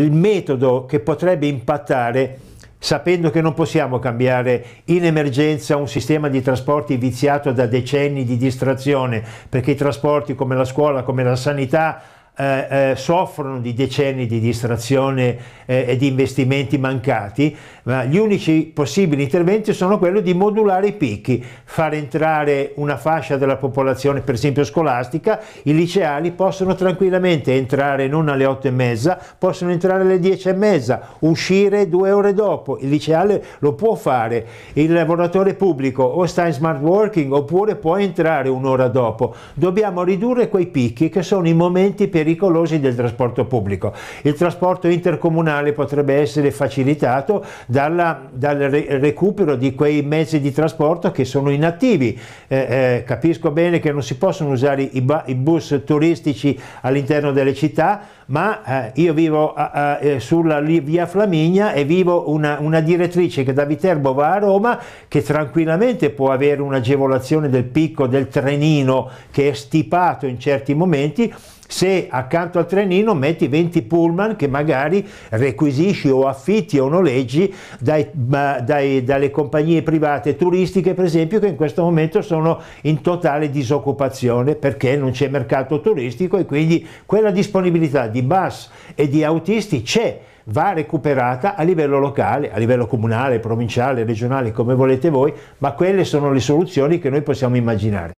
il metodo che potrebbe impattare sapendo che non possiamo cambiare in emergenza un sistema di trasporti viziato da decenni di distrazione, perché i trasporti come la scuola, come la sanità eh, eh, soffrono di decenni di distrazione eh, e di investimenti mancati, ma gli unici possibili interventi sono quello di modulare i picchi, far entrare una fascia della popolazione, per esempio scolastica, i liceali possono tranquillamente entrare non alle 8 e mezza, possono entrare alle 10 e mezza, uscire due ore dopo, il liceale lo può fare, il lavoratore pubblico o sta in smart working oppure può entrare un'ora dopo. Dobbiamo ridurre quei picchi che sono i momenti per pericolosi del trasporto pubblico. Il trasporto intercomunale potrebbe essere facilitato dalla, dal re recupero di quei mezzi di trasporto che sono inattivi. Eh, eh, capisco bene che non si possono usare i, i bus turistici all'interno delle città, ma eh, io vivo a, a, eh, sulla via Flaminia e vivo una, una, direttrice che da Viterbo va a Roma che tranquillamente può avere un'agevolazione del picco del trenino che è stipato in certi momenti se accanto al trenino metti 20 pullman che magari requisisci o affitti o noleggi dai, dai, dalle compagnie private turistiche per esempio che in questo momento sono in totale disoccupazione perché non c'è mercato turistico e quindi quella disponibilità di bus e di autisti c'è va recuperata a livello locale, a livello comunale, provinciale, regionale, come volete voi, ma quelle sono le soluzioni che noi possiamo immaginare.